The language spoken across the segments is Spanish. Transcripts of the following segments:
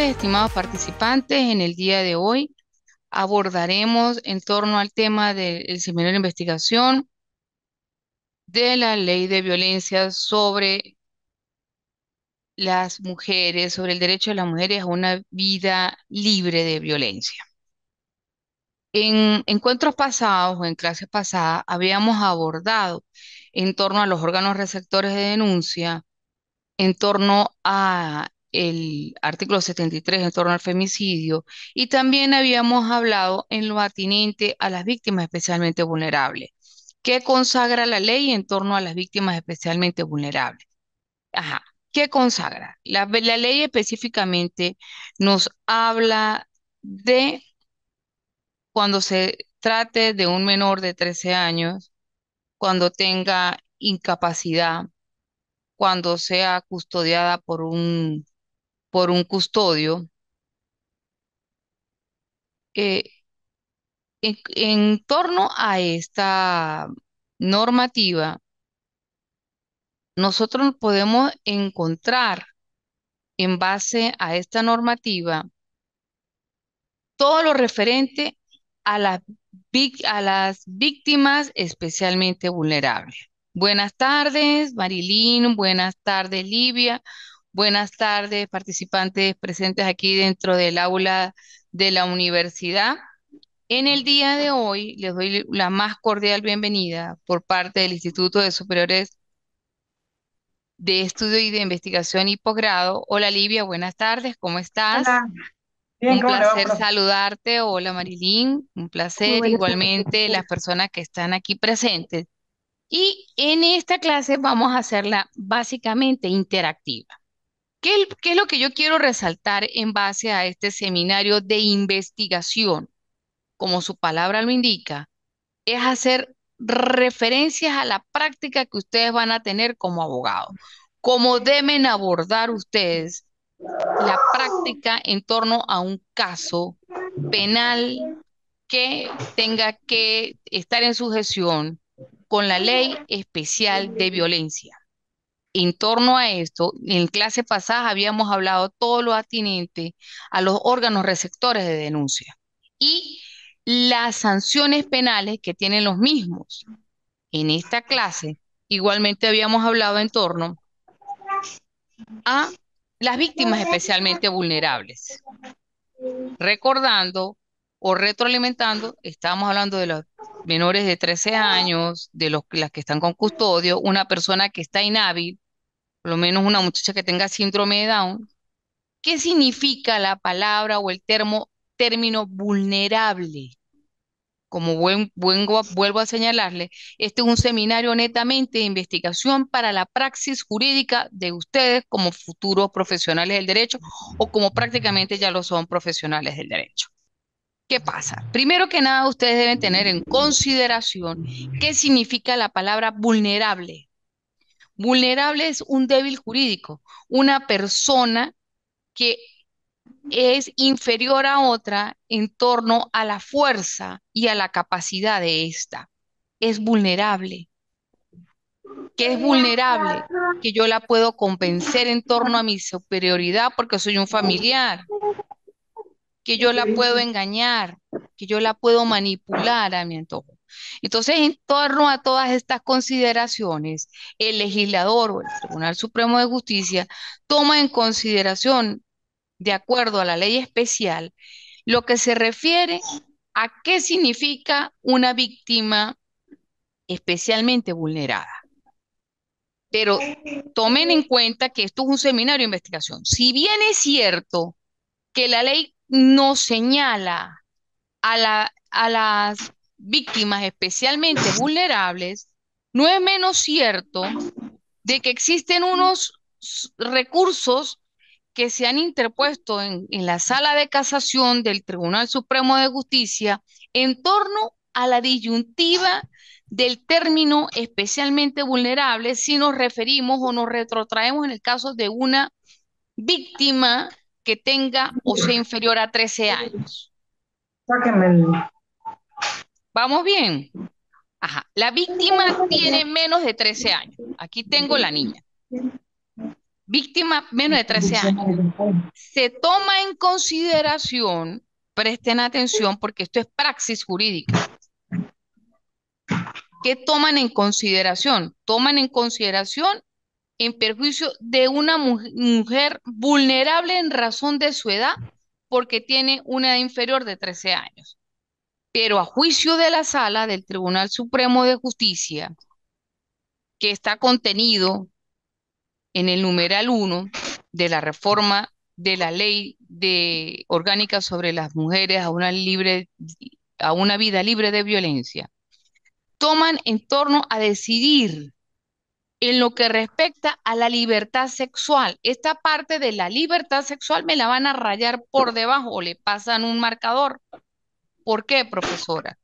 estimados participantes. En el día de hoy abordaremos en torno al tema del seminario de investigación de la ley de violencia sobre las mujeres, sobre el derecho de las mujeres a una vida libre de violencia. En encuentros pasados o en clases pasadas habíamos abordado en torno a los órganos receptores de denuncia, en torno a el artículo 73 en torno al femicidio y también habíamos hablado en lo atinente a las víctimas especialmente vulnerables, ¿Qué consagra la ley en torno a las víctimas especialmente vulnerables. Ajá, ¿qué consagra? La, la ley específicamente nos habla de cuando se trate de un menor de 13 años, cuando tenga incapacidad, cuando sea custodiada por un por un custodio, eh, en, torno a esta normativa, nosotros podemos encontrar en base a esta normativa todo lo referente a, a las víctimas especialmente vulnerables. Buenas tardes, Marilín. Buenas tardes, Livia. Buenas tardes, participantes presentes aquí dentro del aula de la universidad. En el día de hoy les doy la más cordial bienvenida por parte del Instituto de Superiores de Estudio y de Investigación y Posgrado. Hola Livia, buenas tardes, ¿cómo estás? un placer saludarte. Hola Marilín, un placer. Igualmente las personas que están aquí presentes. Y en esta clase vamos a hacerla básicamente interactiva. ¿Qué, es lo que yo quiero resaltar en base a este seminario de investigación? Como su palabra lo indica, es hacer referencias a la práctica que ustedes van a tener como abogados, cómo deben abordar ustedes la práctica en torno a un caso penal que tenga que estar en sujeción con la ley especial de violencia en torno a esto, en clase pasada habíamos hablado todo lo atinente a los órganos receptores de denuncia y las sanciones penales que tienen los mismos. En esta clase igualmente habíamos hablado en torno a las víctimas especialmente vulnerables. Recordando o retroalimentando, estábamos hablando de los menores de 13 años, de los, las que están con custodio, una persona que está inhábil, por lo menos una muchacha que tenga síndrome de Down, ¿qué significa la palabra o el término vulnerable? Como vuelvo a señalarle, este es un seminario netamente de investigación para la praxis jurídica de ustedes como futuros profesionales del derecho o como prácticamente ya lo son profesionales del derecho. ¿Qué pasa? Primero que nada, ustedes deben tener en consideración qué significa la palabra vulnerable Vulnerable es un débil jurídico, una persona que es inferior a otra en torno a la fuerza y a la capacidad de esta. Es vulnerable. Que es vulnerable, que yo la puedo convencer en torno a mi superioridad porque soy un familiar, que yo la puedo engañar, que yo la puedo manipular a mi antojo. Entonces, en torno a todas estas consideraciones, el legislador o el Tribunal Supremo de Justicia toma en consideración, de acuerdo a la ley especial, lo que se refiere a qué significa una víctima especialmente vulnerada. Pero tomen en cuenta que esto es un seminario de investigación. Si bien es cierto que la ley no señala a, la, a las víctimas especialmente vulnerables, no es menos cierto de que existen unos recursos que se han interpuesto en, la sala de casación del Tribunal Supremo de Justicia en torno a la disyuntiva del término especialmente vulnerable si nos referimos o nos retrotraemos en el caso de una víctima que tenga o sea inferior a 13 años. ¿Vamos bien? Ajá. La víctima tiene menos de 13 años. Aquí tengo la niña. Víctima menos de 13 años. Se toma en consideración, presten atención porque esto es praxis jurídica. ¿Qué toman en consideración? Toman en consideración en perjuicio de una mujer vulnerable en razón de su edad porque tiene una edad inferior de 13 años. Pero a juicio de la sala del Tribunal Supremo de Justicia, que está contenido en el numeral 1 de la reforma de la ley de orgánica sobre las mujeres a una, libre, a una vida libre de violencia, toman en torno a decidir en lo que respecta a la libertad sexual. Esta parte de la libertad sexual me la van a rayar por debajo le pasan un marcador ¿Por qué, profesora?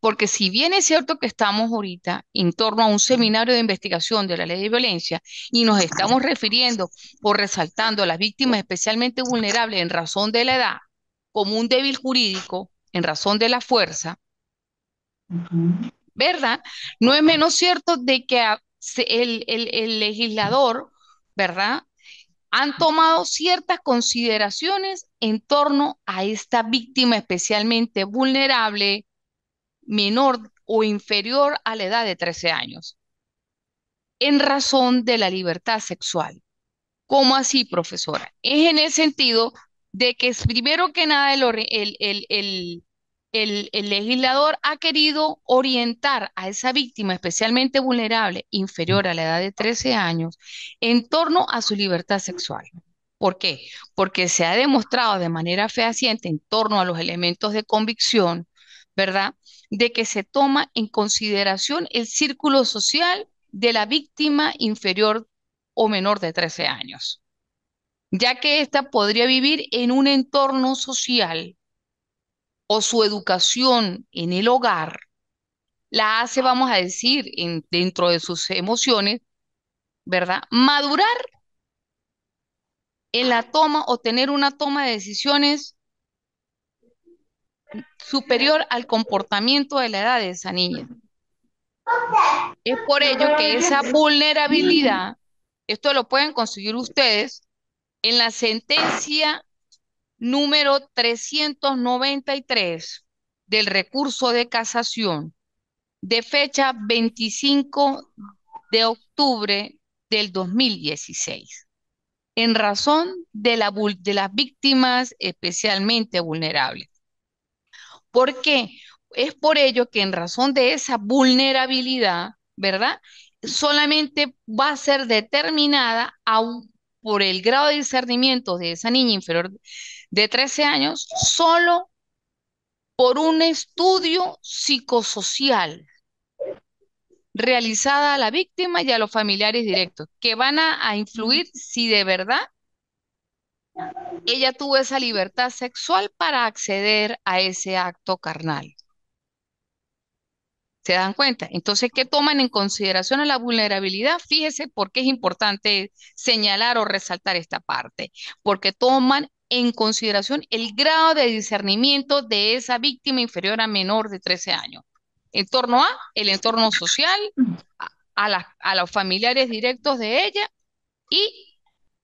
Porque si bien es cierto que estamos ahorita en torno a un seminario de investigación de la ley de violencia y nos estamos refiriendo o resaltando a las víctimas especialmente vulnerables en razón de la edad como un débil jurídico, en razón de la fuerza, ¿verdad? No es menos cierto de que el, el legislador, ¿verdad? han tomado ciertas consideraciones en torno a esta víctima especialmente vulnerable, menor o inferior a la edad de 13 años, en razón de la libertad sexual. ¿Cómo así, profesora? Es en el sentido de que primero que nada el, el, el, legislador ha querido orientar a esa víctima especialmente vulnerable, inferior a la edad de 13 años, en torno a su libertad sexual. ¿Por qué? Porque se ha demostrado de manera fehaciente en torno a los elementos de convicción, ¿verdad? De que se toma en consideración el círculo social de la víctima inferior o menor de 13 años, ya que ésta podría vivir en un entorno social o su educación en el hogar la hace, vamos a decir, dentro de sus emociones, ¿verdad? Madurar en la toma o tener una toma de decisiones superior al comportamiento de la edad de esa niña. Es por ello que esa vulnerabilidad, esto lo pueden conseguir ustedes en la sentencia número 393 del recurso de casación de fecha 25 de octubre del 2016, en razón de, la, de las víctimas especialmente vulnerables. ¿Por qué? Es por ello que en razón de esa vulnerabilidad, ¿verdad? Solamente va a ser determinada por el grado de discernimiento de esa niña inferior de 13 años solo por un estudio psicosocial realizada a la víctima y a los familiares directos, que van a, influir si de verdad ella tuvo esa libertad sexual para acceder a ese acto carnal. ¿Se dan cuenta? Entonces, ¿qué toman en consideración a la vulnerabilidad? Fíjese por qué es importante señalar o resaltar esta parte, porque toman en consideración el grado de discernimiento de esa víctima inferior a menor de 13 años. En torno a el entorno social, a, a los familiares directos de ella y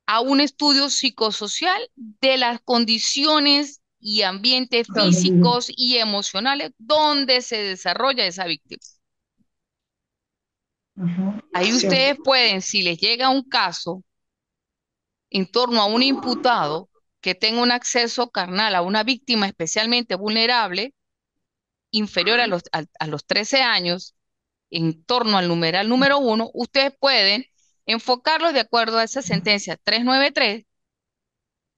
a un estudio psicosocial de las condiciones y ambientes físicos y emocionales donde se desarrolla esa víctima. Ahí ustedes pueden, si les llega un caso en torno a un imputado, que tenga un acceso carnal a una víctima especialmente vulnerable, inferior a los, a, los 13 años, en torno al numeral número uno ustedes pueden enfocarlos de acuerdo a esa sentencia 393,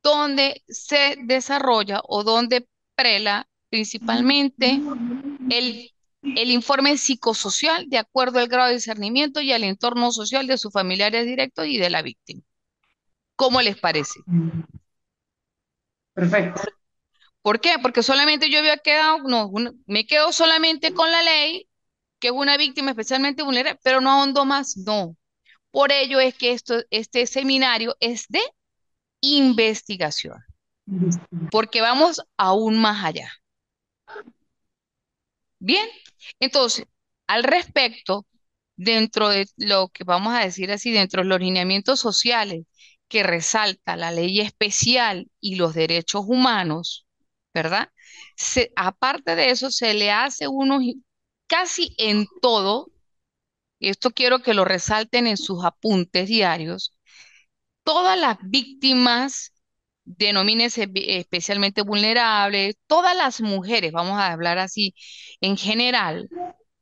donde se desarrolla o donde prela principalmente el, el informe psicosocial de acuerdo al grado de discernimiento y al entorno social de sus familiares directos y de la víctima. ¿Cómo les parece? Perfecto. ¿Por qué? Porque solamente yo había quedado, no, me quedo solamente con la ley, que es una víctima especialmente vulnerable, pero no ahondo más, no. Por ello es que esto, este seminario es de investigación, porque vamos aún más allá. Bien, entonces, al respecto, dentro de lo que vamos a decir así, dentro de los lineamientos sociales que resalta la ley especial y los derechos humanos, ¿verdad? aparte de eso, se le hace uno casi en todo, esto quiero que lo resalten en sus apuntes diarios, todas las víctimas, denomínese especialmente vulnerables, todas las mujeres, vamos a hablar así en general,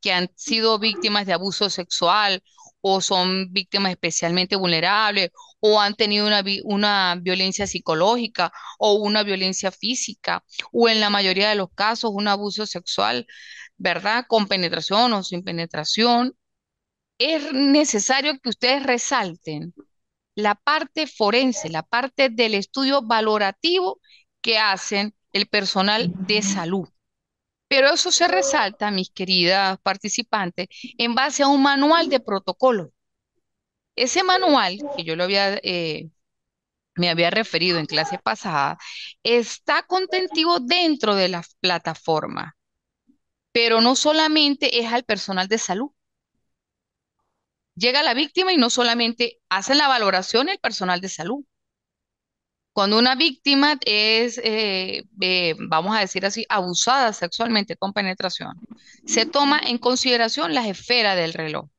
que han sido víctimas de abuso sexual o son víctimas especialmente vulnerables o han tenido una, una violencia psicológica o una violencia física o en la mayoría de los casos un abuso sexual, ¿verdad? Con penetración o sin penetración. Es necesario que ustedes resalten la parte forense, la parte del estudio valorativo que hacen el personal de salud. Pero eso se resalta, mis queridas participantes, en base a un manual de protocolo. Ese manual, que yo lo había, eh, me había referido en clase pasada, está contentivo dentro de la plataforma, pero no solamente es al personal de salud. Llega la víctima y no solamente hace la valoración el personal de salud, cuando una víctima es, eh, eh, vamos a decir así, abusada sexualmente con penetración, se toma en consideración las esferas del reloj.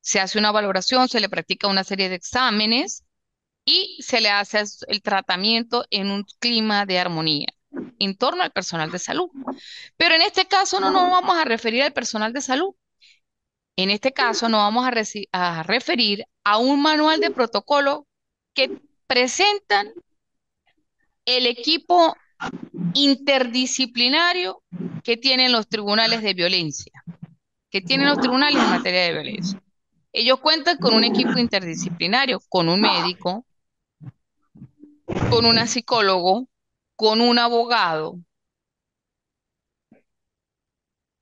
Se hace una valoración, se le practica una serie de exámenes y se le hace el tratamiento en un clima de armonía en torno al personal de salud. Pero en este caso no nos vamos a referir al personal de salud. En este caso nos vamos a referir a un manual de protocolo que presentan el equipo interdisciplinario que tienen los tribunales de violencia, que tienen los tribunales en materia de violencia. Ellos cuentan con un equipo interdisciplinario, con un médico, con un psicólogo, con un abogado,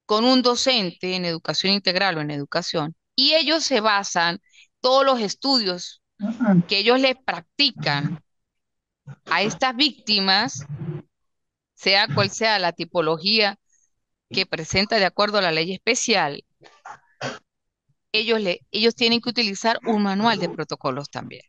con un docente en educación integral o en educación, y ellos se basan todos los estudios que ellos les practican a estas víctimas, sea cual sea la tipología que presenta de acuerdo a la ley especial, ellos, ellos tienen que utilizar un manual de protocolos también.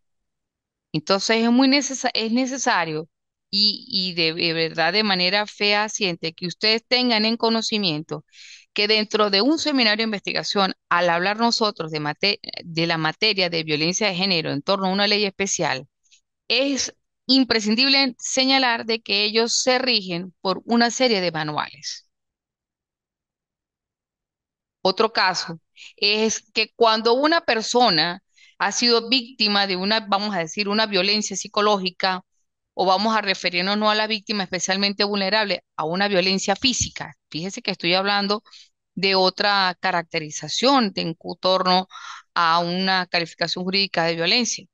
Entonces es muy es necesario y, de, verdad de manera fehaciente que ustedes tengan en conocimiento que dentro de un seminario de investigación, al hablar nosotros de, de la materia de violencia de género en torno a una ley especial, es imprescindible señalar de que ellos se rigen por una serie de manuales. Otro caso es que cuando una persona ha sido víctima de una, vamos a decir, una violencia psicológica, o vamos a referirnos no a la víctima especialmente vulnerable, a una violencia física. Fíjese que estoy hablando de otra caracterización de en torno a una calificación jurídica de violencia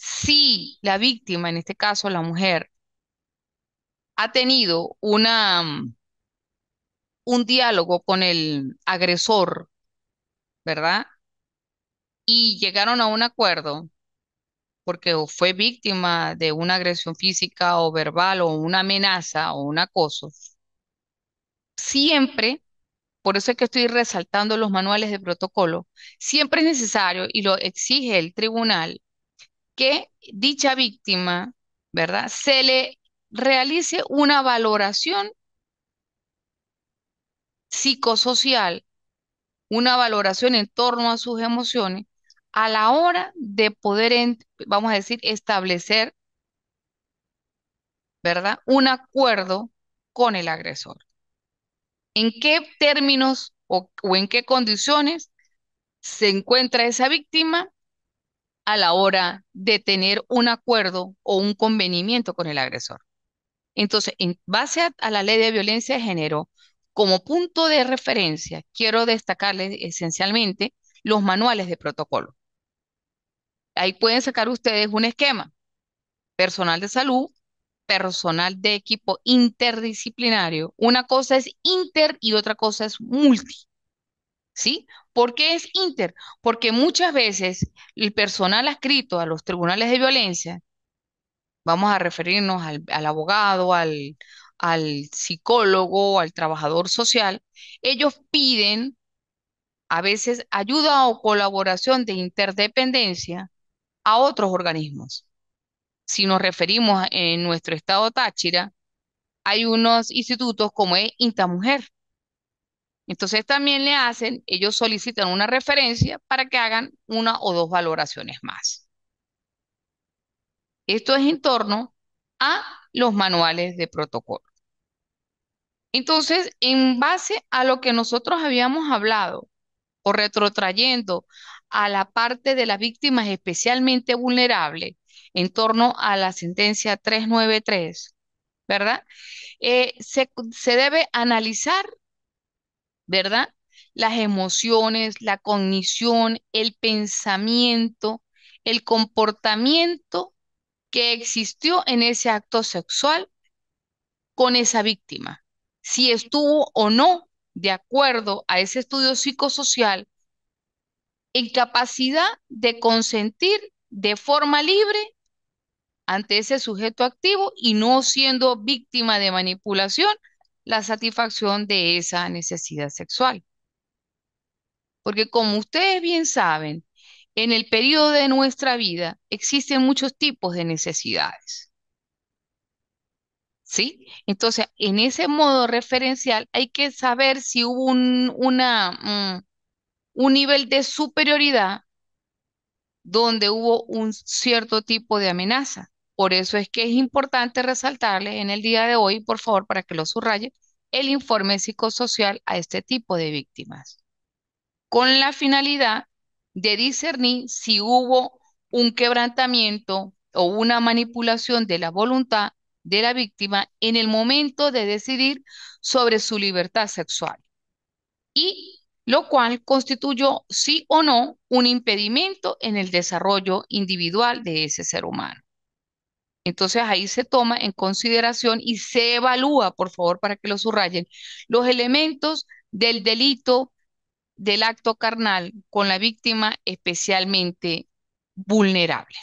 si la víctima, en este caso la mujer, ha tenido una, mm, un diálogo con el agresor, ¿verdad? Y llegaron a un acuerdo porque fue víctima de una agresión física o verbal o una amenaza o un acoso, siempre, por eso es que estoy resaltando los manuales de protocolo, siempre es necesario y lo exige el tribunal que dicha víctima, ¿verdad? Se le realice una valoración psicosocial, una valoración en torno a sus emociones a la hora de poder, vamos a decir, establecer, ¿verdad? Un acuerdo con el agresor. ¿En qué términos o, o en qué condiciones se encuentra esa víctima a la hora de tener un acuerdo o un convenimiento con el agresor. Entonces, en base a, la ley de violencia de género, como punto de referencia, quiero destacarles esencialmente los manuales de protocolo. Ahí pueden sacar ustedes un esquema. Personal de salud, personal de equipo interdisciplinario. Una cosa es inter y otra cosa es multi. ¿sí? ¿Por qué es inter? Porque muchas veces el personal adscrito a los tribunales de violencia, vamos a referirnos al, abogado, al, al psicólogo, al trabajador social, ellos piden a veces ayuda o colaboración de interdependencia a otros organismos. Si nos referimos en nuestro estado Táchira, hay unos institutos como es Intamujer, entonces también le hacen, ellos solicitan una referencia para que hagan una o dos valoraciones más. Esto es en torno a los manuales de protocolo. Entonces, en base a lo que nosotros habíamos hablado o retrotrayendo a la parte de las víctimas especialmente vulnerables en torno a la sentencia 393, ¿verdad? Eh, se, se debe analizar ¿verdad? Las emociones, la cognición, el pensamiento, el comportamiento que existió en ese acto sexual con esa víctima, si estuvo o no de acuerdo a ese estudio psicosocial en capacidad de consentir de forma libre ante ese sujeto activo y no siendo víctima de manipulación la satisfacción de esa necesidad sexual. Porque como ustedes bien saben, en el periodo de nuestra vida existen muchos tipos de necesidades. ¿Sí? Entonces, en ese modo referencial hay que saber si hubo una, mm, un nivel de superioridad donde hubo un cierto tipo de amenaza. Por eso es que es importante resaltarle en el día de hoy, por favor, para que lo subraye, el informe psicosocial a este tipo de víctimas, con la finalidad de discernir si hubo un quebrantamiento o una manipulación de la voluntad de la víctima en el momento de decidir sobre su libertad sexual, y lo cual constituyó sí o no un impedimento en el desarrollo individual de ese ser humano. Entonces ahí se toma en consideración y se evalúa, por favor, para que lo subrayen, los elementos del delito del acto carnal con la víctima especialmente vulnerable.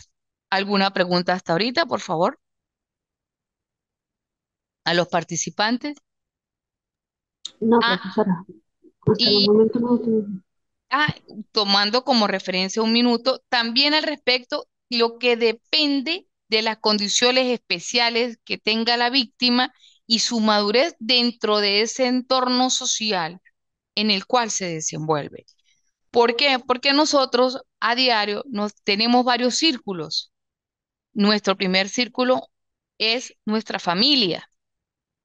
¿Alguna pregunta hasta ahorita, por favor? ¿A los participantes? No, ah, ah, tomando como referencia un minuto, también al respecto, lo que depende de las condiciones especiales que tenga la víctima y su madurez dentro de ese entorno social en el cual se desenvuelve. ¿Por qué? Porque nosotros a diario nos, tenemos varios círculos. Nuestro primer círculo es nuestra familia.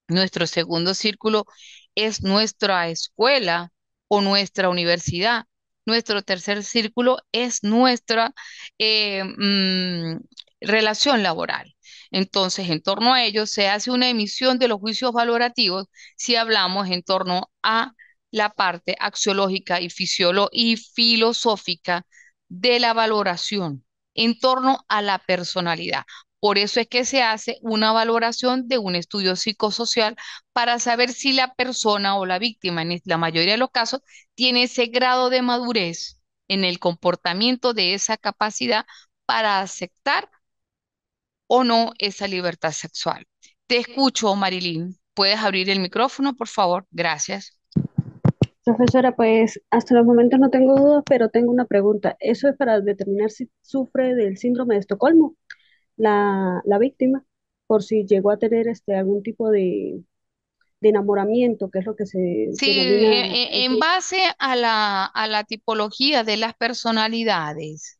Nuestro segundo círculo es nuestra escuela o nuestra universidad. Nuestro tercer círculo es nuestra eh, mm, relación laboral. Entonces, en torno a ello se hace una emisión de los juicios valorativos si hablamos en torno a la parte axiológica y, y filosófica de la valoración en torno a la personalidad. Por eso es que se hace una valoración de un estudio psicosocial para saber si la persona o la víctima, en la mayoría de los casos, tiene ese grado de madurez en el comportamiento de esa capacidad para aceptar o no esa libertad sexual. Te escucho, Marilyn. ¿Puedes abrir el micrófono, por favor? Gracias. Profesora, pues hasta los momentos no tengo dudas, pero tengo una pregunta. ¿Eso es para determinar si sufre del síndrome de Estocolmo la, víctima? Por si llegó a tener este, algún tipo de, enamoramiento, que es lo que se... Sí, e, e, en, base a la, a la tipología de las personalidades,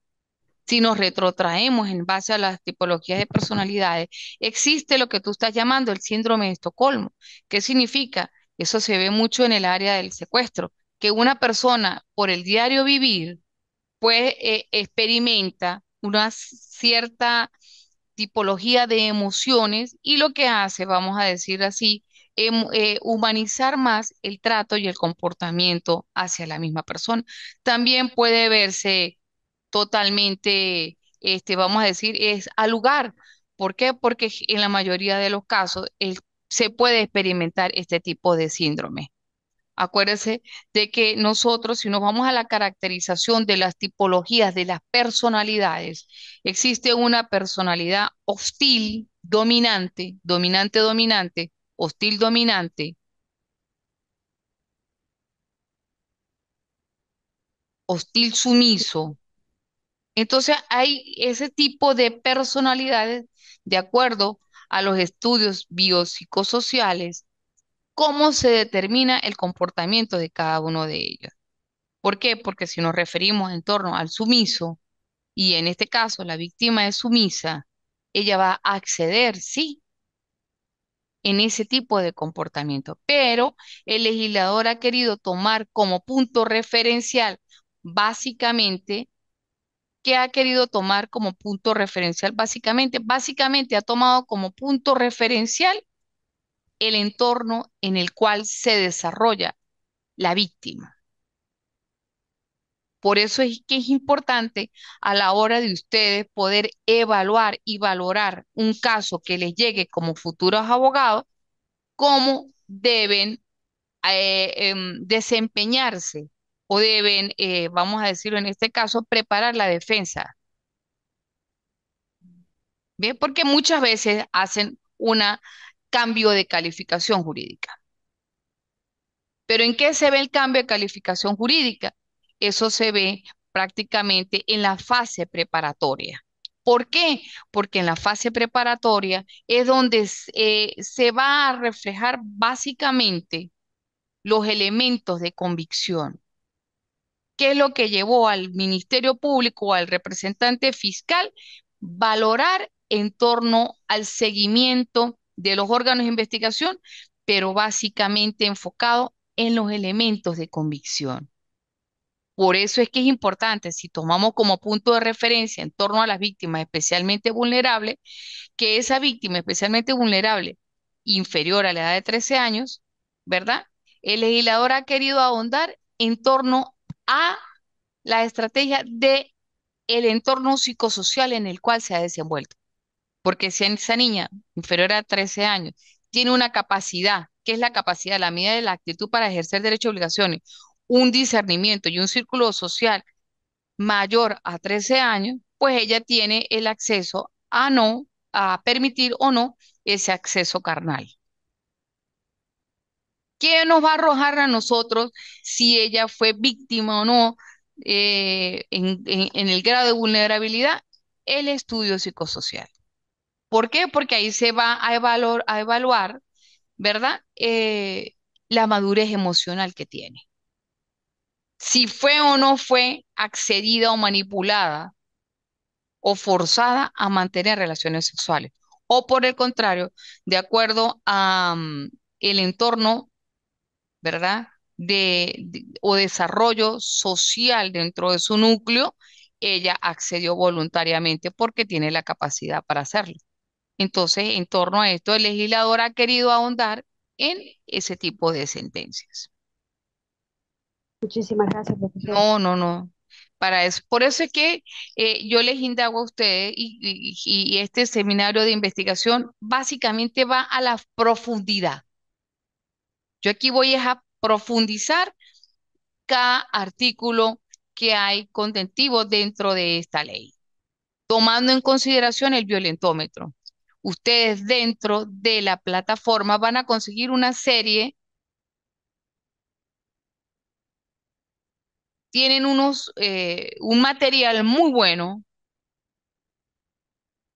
si nos retrotraemos en base a las tipologías de personalidades, existe lo que tú estás llamando el síndrome de Estocolmo. ¿Qué significa? Eso se ve mucho en el área del secuestro, que una persona por el diario vivir, pues eh, experimenta una cierta tipología de emociones y lo que hace, vamos a decir así, em, eh, humanizar más el trato y el comportamiento hacia la misma persona. También puede verse totalmente, este, vamos a decir, es al lugar. ¿Por qué? Porque en la mayoría de los casos se puede experimentar este tipo de síndrome. Acuérdense de que nosotros, si nos vamos a la caracterización de las tipologías de las personalidades, existe una personalidad hostil, dominante, dominante, dominante, hostil, dominante, hostil, sumiso, entonces hay ese tipo de personalidades de acuerdo a los estudios biopsicosociales, cómo se determina el comportamiento de cada uno de ellos. ¿Por qué? Porque si nos referimos en torno al sumiso, y en este caso la víctima es sumisa, ella va a acceder, sí, en ese tipo de comportamiento. Pero el legislador ha querido tomar como punto referencial básicamente que ha querido tomar como punto referencial. Básicamente, básicamente ha tomado como punto referencial el entorno en el cual se desarrolla la víctima. Por eso es que es importante a la hora de ustedes poder evaluar y valorar un caso que les llegue como futuros abogados, cómo deben eh, em, desempeñarse o deben, eh, vamos a decirlo en este caso, preparar la defensa. Bien, porque muchas veces hacen un cambio de calificación jurídica. Pero ¿en qué se ve el cambio de calificación jurídica? Eso se ve prácticamente en la fase preparatoria. ¿Por qué? Porque en la fase preparatoria es donde eh, se va a reflejar básicamente los elementos de convicción qué es lo que llevó al Ministerio Público o al representante fiscal valorar en torno al seguimiento de los órganos de investigación, pero básicamente enfocado en los elementos de convicción. Por eso es que es importante, si tomamos como punto de referencia en torno a las víctimas especialmente vulnerables, que esa víctima especialmente vulnerable, inferior a la edad de 13 años, ¿verdad? El legislador ha querido ahondar en torno a la estrategia de el entorno psicosocial en el cual se ha desenvuelto. Porque si esa niña inferior a 13 años tiene una capacidad, que es la capacidad, la medida de la actitud para ejercer derechos y obligaciones, un discernimiento y un círculo social mayor a 13 años, pues ella tiene el acceso a no, a permitir o no ese acceso carnal. ¿Qué nos va a arrojar a nosotros si ella fue víctima o no eh, en, el grado de vulnerabilidad? El estudio psicosocial. ¿Por qué? Porque ahí se va a, evaluar, ¿verdad? Eh, la madurez emocional que tiene. Si fue o no fue accedida o manipulada o forzada a mantener relaciones sexuales. O por el contrario, de acuerdo a mm, el entorno ¿verdad? De, o desarrollo social dentro de su núcleo, ella accedió voluntariamente porque tiene la capacidad para hacerlo. Entonces, en torno a esto, el legislador ha querido ahondar en ese tipo de sentencias. Muchísimas gracias, profesor. No, no, no. Para eso. Por eso es que eh, yo les indago a ustedes y este seminario de investigación básicamente va a la profundidad yo aquí voy a profundizar cada artículo que hay contentivo dentro de esta ley, tomando en consideración el violentómetro. Ustedes dentro de la plataforma van a conseguir una serie tienen unos, eh, un material muy bueno.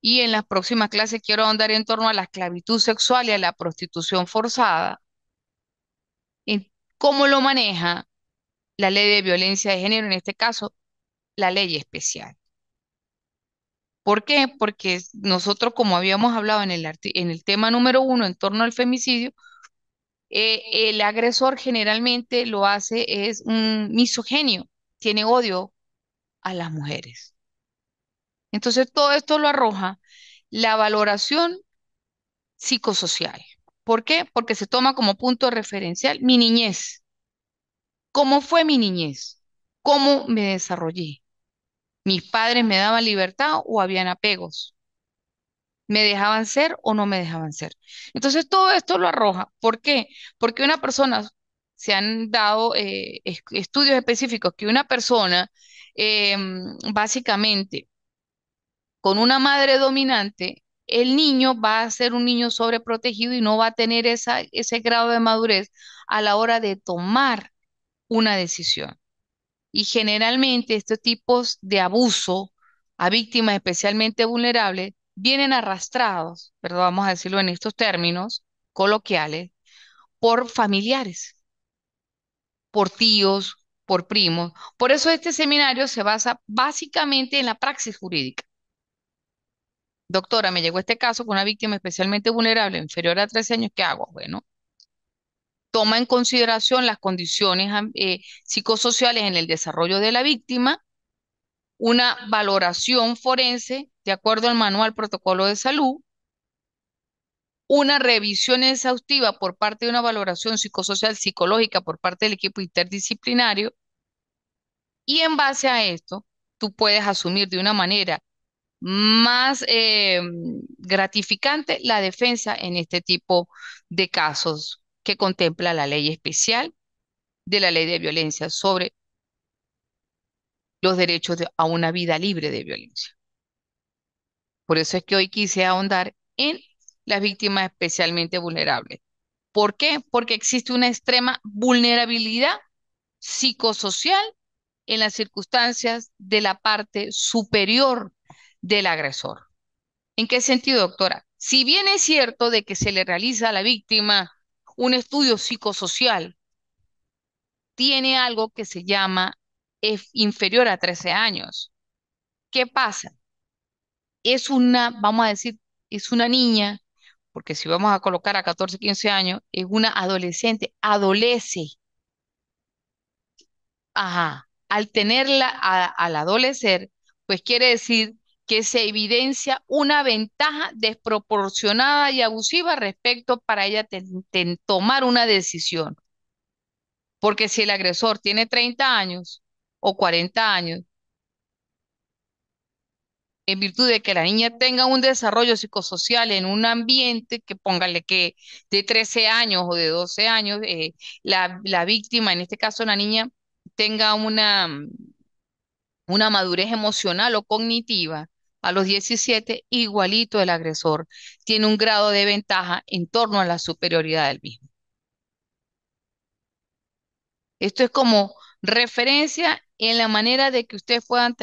Y en las próximas clases quiero andar en torno a la esclavitud sexual y a la prostitución forzada. ¿Cómo lo maneja la ley de violencia de género, en este caso, la ley especial? ¿Por qué? Porque nosotros, como habíamos hablado en el, tema número uno, en torno al femicidio, eh, el agresor generalmente lo hace, es un misoginio, tiene odio a las mujeres. Entonces, todo esto lo arroja la valoración psicosocial. ¿Por qué? Porque se toma como punto referencial mi niñez. ¿Cómo fue mi niñez? ¿Cómo me desarrollé? ¿Mis padres me daban libertad o habían apegos? ¿Me dejaban ser o no me dejaban ser? Entonces todo esto lo arroja. ¿Por qué? Porque una persona, se han dado eh, estudios específicos que una persona em, básicamente con una madre dominante el niño va a ser un niño sobreprotegido y no va a tener esa, ese grado de madurez a la hora de tomar una decisión. Y generalmente estos tipos de abuso a víctimas especialmente vulnerables vienen arrastrados, perdón, vamos a decirlo en estos términos coloquiales, por familiares, por tíos, por primos. Por eso este seminario se basa básicamente en la praxis jurídica. Doctora, me llegó este caso con una víctima especialmente vulnerable, inferior a 13 años, ¿qué hago? Bueno, toma en consideración las condiciones eh, psicosociales en el desarrollo de la víctima, una valoración forense de acuerdo al manual protocolo de salud, una revisión exhaustiva por parte de una valoración psicosocial psicológica por parte del equipo interdisciplinario, y en base a esto, tú puedes asumir de una manera más eh, gratificante la defensa en este tipo de casos que contempla la ley especial de la ley de violencia sobre los derechos a una vida libre de violencia. Por eso es que hoy quise ahondar en las víctimas especialmente vulnerables. ¿Por qué? Porque existe una extrema vulnerabilidad psicosocial en las circunstancias de la parte superior del agresor. ¿En qué sentido, doctora? Si bien es cierto de que se le realiza a la víctima un estudio psicosocial, tiene algo que se llama inferior a 13 años. ¿Qué pasa? Es una, vamos a decir, es una niña, porque si vamos a colocar a 14, 15 años, es una adolescente, adolece. Ajá. Al tenerla, al adolecer, pues quiere decir que se evidencia una ventaja desproporcionada y abusiva respecto para ella tomar una decisión. Porque si el agresor tiene 30 años o 40 años, en virtud de que la niña tenga un desarrollo psicosocial en un ambiente que póngale que de 13 años o de 12 años, eh, la, la víctima, en este caso la niña, tenga una, una madurez emocional o cognitiva a los 17, igualito el agresor tiene un grado de ventaja en torno a la superioridad del mismo. Esto es como referencia en la manera de que ustedes puedan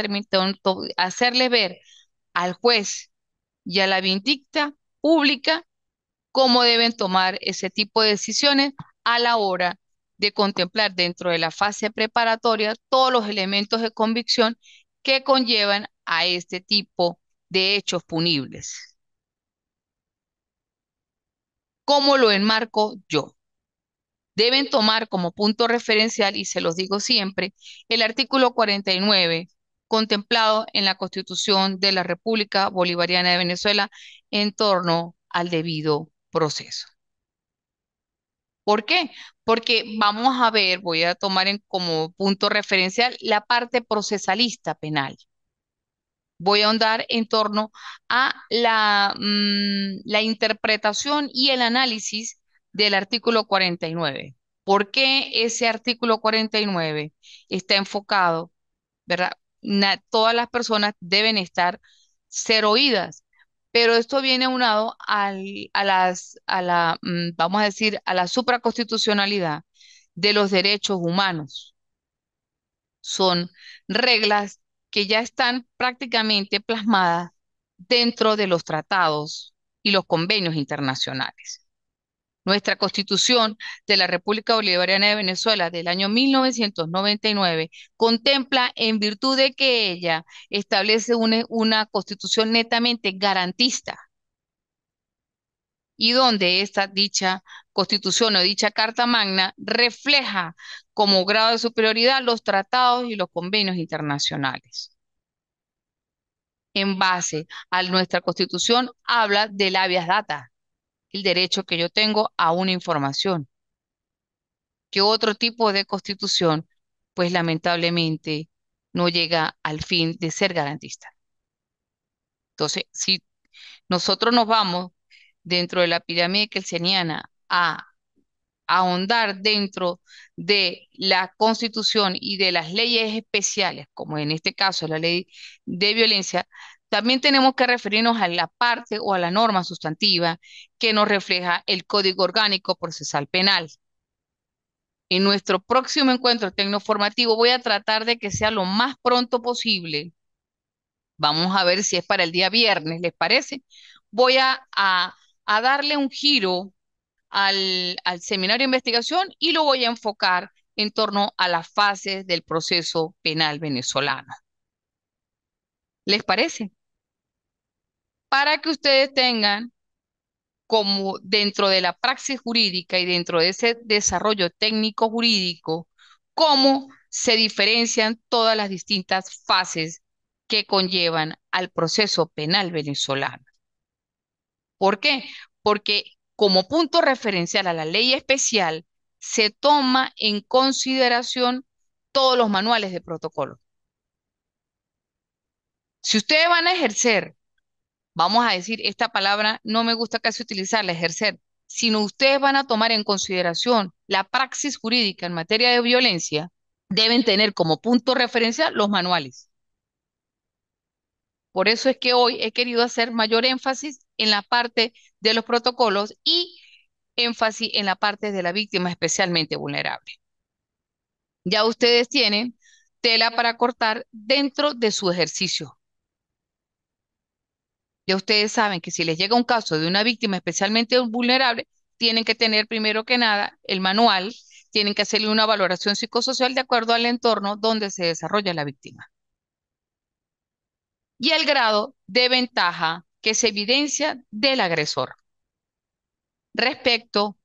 hacerle ver al juez y a la vindicta pública cómo deben tomar ese tipo de decisiones a la hora de contemplar dentro de la fase preparatoria todos los elementos de convicción que conllevan a este tipo de hechos punibles. ¿Cómo lo enmarco yo? Deben tomar como punto referencial, y se los digo siempre, el artículo 49 contemplado en la Constitución de la República Bolivariana de Venezuela en torno al debido proceso. ¿Por qué? Porque vamos a ver, voy a tomar en, como punto referencial la parte procesalista penal voy a ahondar en torno a la, mm, interpretación y el análisis del artículo 49. ¿Por qué ese artículo 49 está enfocado? ¿Verdad? todas las personas deben estar ser oídas, pero esto viene unado al, a las, a la, mm, vamos a decir, a la supraconstitucionalidad de los derechos humanos. Son reglas que ya están prácticamente plasmadas dentro de los tratados y los convenios internacionales. Nuestra Constitución de la República Bolivariana de Venezuela del año 1999 contempla, en virtud de que ella establece una, una constitución netamente garantista, y donde esta dicha constitución o dicha carta magna refleja como grado de superioridad los tratados y los convenios internacionales. En base a nuestra constitución habla la habeas data, el derecho que yo tengo a una información. Que otro tipo de constitución, pues lamentablemente no llega al fin de ser garantista. Entonces, si nosotros nos vamos dentro de la pirámide kelseniana a ahondar dentro de la constitución y de las leyes especiales, como en este caso la ley de violencia, también tenemos que referirnos a la parte o a la norma sustantiva que nos refleja el Código Orgánico Procesal Penal. En nuestro próximo encuentro tecnoformativo voy a tratar de que sea lo más pronto posible. Vamos a ver si es para el día viernes, ¿les parece? Voy a, a a darle un giro al, al seminario de investigación y lo voy a enfocar en torno a las fases del proceso penal venezolano. ¿Les parece? Para que ustedes tengan como dentro de la praxis jurídica y dentro de ese desarrollo técnico jurídico, cómo se diferencian todas las distintas fases que conllevan al proceso penal venezolano. ¿Por qué? Porque como punto referencial a la ley especial se toma en consideración todos los manuales de protocolo. Si ustedes van a ejercer, vamos a decir, esta palabra no me gusta casi utilizarla, ejercer, sino ustedes van a tomar en consideración la praxis jurídica en materia de violencia, deben tener como punto referencial los manuales. Por eso es que hoy he querido hacer mayor énfasis en la parte de los protocolos y énfasis en la parte de la víctima especialmente vulnerable. Ya ustedes tienen tela para cortar dentro de su ejercicio. Ya ustedes saben que si les llega un caso de una víctima especialmente vulnerable, tienen que tener primero que nada el manual, tienen que hacerle una valoración psicosocial de acuerdo al entorno donde se desarrolla la víctima. Y el grado de ventaja que se evidencia del agresor respecto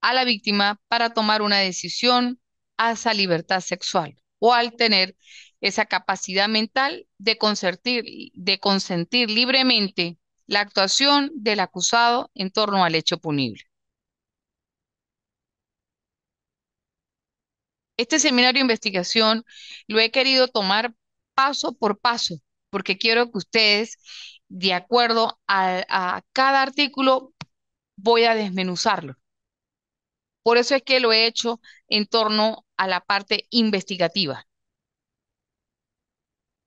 a la víctima para tomar una decisión a esa libertad sexual o al tener esa capacidad mental de consentir, de consentir libremente la actuación del acusado en torno al hecho punible. Este seminario de investigación lo he querido tomar paso por paso porque quiero que ustedes de acuerdo a, cada artículo, voy a desmenuzarlo. Por eso es que lo he hecho en torno a la parte investigativa.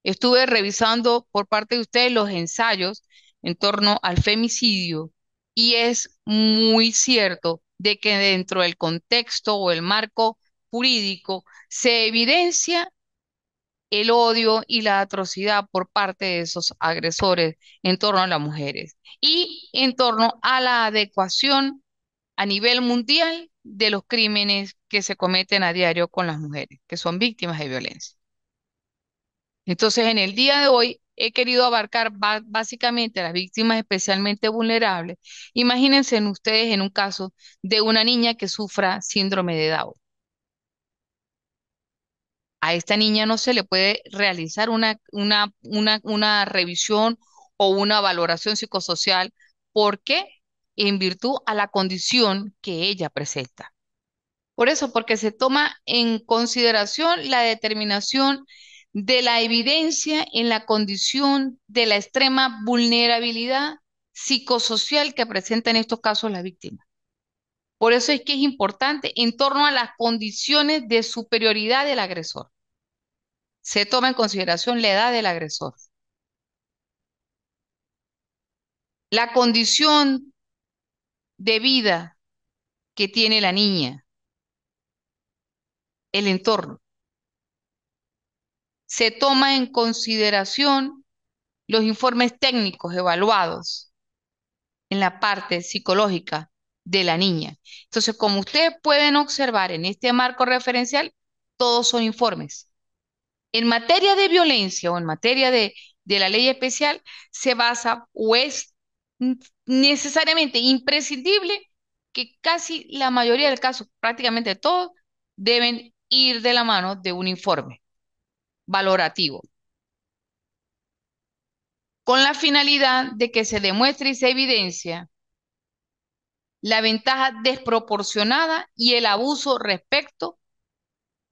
Estuve revisando por parte de ustedes los ensayos en torno al femicidio y es muy cierto de que dentro del contexto o el marco jurídico se evidencia el odio y la atrocidad por parte de esos agresores en torno a las mujeres y en torno a la adecuación a nivel mundial de los crímenes que se cometen a diario con las mujeres, que son víctimas de violencia. Entonces, en el día de hoy he querido abarcar básicamente a las víctimas especialmente vulnerables. Imagínense ustedes en un caso de una niña que sufra síndrome de Down a esta niña no se le puede realizar una, una, una, una revisión o una valoración psicosocial. ¿Por qué? En virtud a la condición que ella presenta. Por eso, porque se toma en consideración la determinación de la evidencia en la condición de la extrema vulnerabilidad psicosocial que presenta en estos casos la víctima. Por eso es que es importante en torno a las condiciones de superioridad del agresor. Se toma en consideración la edad del agresor. La condición de vida que tiene la niña. El entorno. Se toma en consideración los informes técnicos evaluados en la parte psicológica de la niña. Entonces, como ustedes pueden observar en este marco referencial, todos son informes. En materia de violencia o en materia de, de la ley especial, se basa o es necesariamente imprescindible que casi la mayoría del caso, prácticamente todos, deben ir de la mano de un informe valorativo con la finalidad de que se demuestre y se evidencia la ventaja desproporcionada y el abuso respecto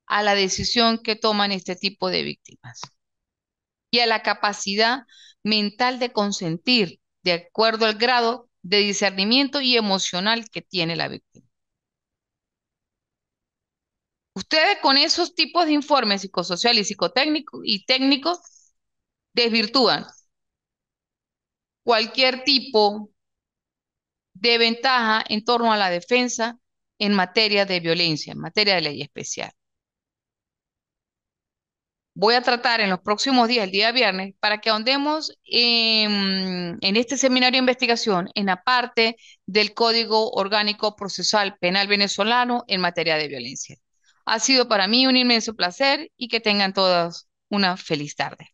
a la decisión que toman este tipo de víctimas y a la capacidad mental de consentir de acuerdo al grado de discernimiento y emocional que tiene la víctima. Ustedes con esos tipos de informes psicosociales y psicotécnico y técnicos desvirtúan cualquier tipo de ventaja en torno a la defensa en materia de violencia, en materia de ley especial. Voy a tratar en los próximos días, el día viernes, para que ahondemos en, este seminario de investigación en la parte del Código Orgánico Procesal Penal Venezolano en materia de violencia. Ha sido para mí un inmenso placer y que tengan todas una feliz tarde.